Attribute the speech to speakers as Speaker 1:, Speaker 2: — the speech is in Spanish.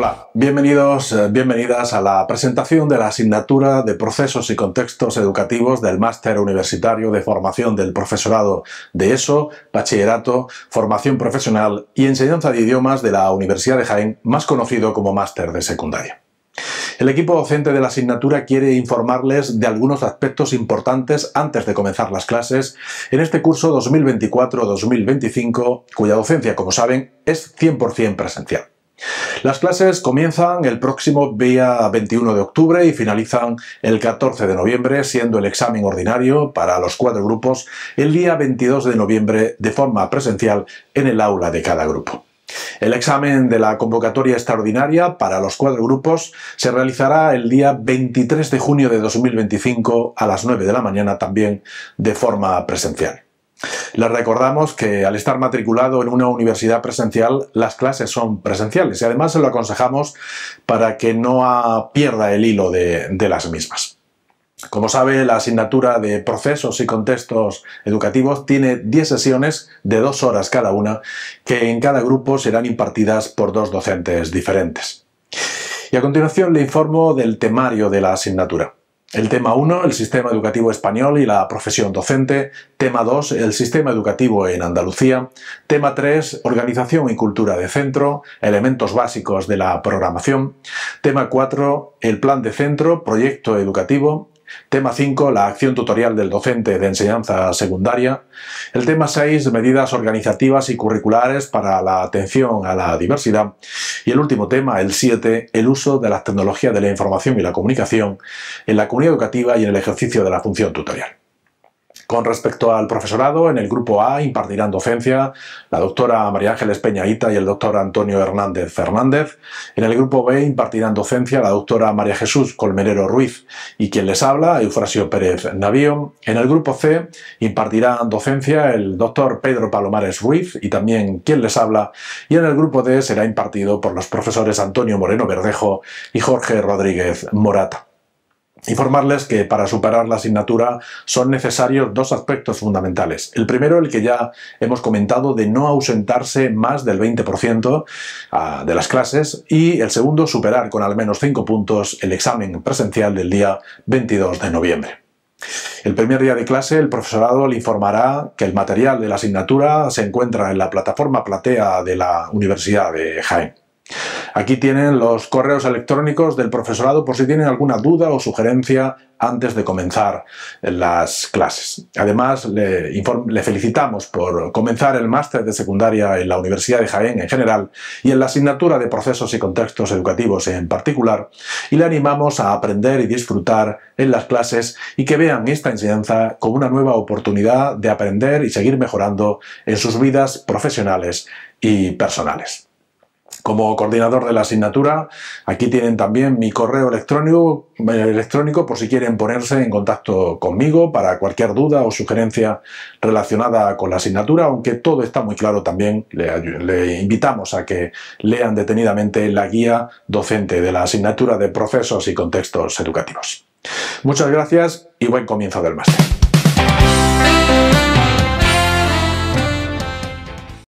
Speaker 1: Hola. Bienvenidos, eh, bienvenidas a la presentación de la asignatura de Procesos y Contextos Educativos del Máster Universitario de Formación del Profesorado de ESO, Bachillerato, Formación Profesional y Enseñanza de Idiomas de la Universidad de Jaén, más conocido como Máster de Secundaria. El equipo docente de la asignatura quiere informarles de algunos aspectos importantes antes de comenzar las clases en este curso 2024-2025, cuya docencia, como saben, es 100% presencial. Las clases comienzan el próximo día 21 de octubre y finalizan el 14 de noviembre, siendo el examen ordinario para los cuatro grupos el día 22 de noviembre de forma presencial en el aula de cada grupo. El examen de la convocatoria extraordinaria para los cuatro grupos se realizará el día 23 de junio de 2025 a las 9 de la mañana también de forma presencial. Les recordamos que al estar matriculado en una universidad presencial, las clases son presenciales y además se lo aconsejamos para que no pierda el hilo de, las mismas. Como sabe, la asignatura de procesos y contextos educativos tiene 10 sesiones de dos horas cada una, que en cada grupo serán impartidas por dos docentes diferentes. Y a continuación le informo del temario de la asignatura. El tema 1, el sistema educativo español y la profesión docente. Tema 2, el sistema educativo en Andalucía. Tema 3, organización y cultura de centro, elementos básicos de la programación. Tema 4, el plan de centro, proyecto educativo. Tema 5, la acción tutorial del docente de enseñanza secundaria. El tema 6, medidas organizativas y curriculares para la atención a la diversidad. Y el último tema, el 7, el uso de las tecnologías de la información y la comunicación en la comunidad educativa y en el ejercicio de la función tutorial. Con respecto al profesorado, en el grupo A impartirán docencia la doctora María Ángeles Peñahita y el doctor Antonio Hernández Fernández. En el grupo B impartirán docencia la doctora María Jesús Colmerero Ruiz y quien les habla, Eufrasio Pérez Navío. En el grupo C impartirán docencia el doctor Pedro Palomares Ruiz y también quien les habla. Y en el grupo D será impartido por los profesores Antonio Moreno Verdejo y Jorge Rodríguez Morata informarles que para superar la asignatura son necesarios dos aspectos fundamentales. El primero, el que ya hemos comentado, de no ausentarse más del 20% ah, de las clases y el segundo, superar con al menos 5 puntos el examen presencial del día 22 de noviembre. El primer día de clase, el profesorado le informará que el material de la asignatura se encuentra en la plataforma platea de la Universidad de Jaén. Aquí tienen los correos electrónicos del profesorado por si tienen alguna duda o sugerencia antes de comenzar las clases. Además, le, felicitamos por comenzar el máster de secundaria en la Universidad de Jaén en general y en la asignatura de procesos y contextos educativos en particular, y le animamos a aprender y disfrutar en las clases y que vean esta enseñanza como una nueva oportunidad de aprender y seguir mejorando en sus vidas profesionales y personales como coordinador de la asignatura. Aquí tienen también mi correo electrónico, eh, electrónico por si quieren ponerse en contacto conmigo para cualquier duda o sugerencia relacionada con la asignatura, aunque todo está muy claro también, le, le invitamos a que lean detenidamente la guía docente de la asignatura de procesos y contextos educativos. Muchas gracias y buen comienzo del máster.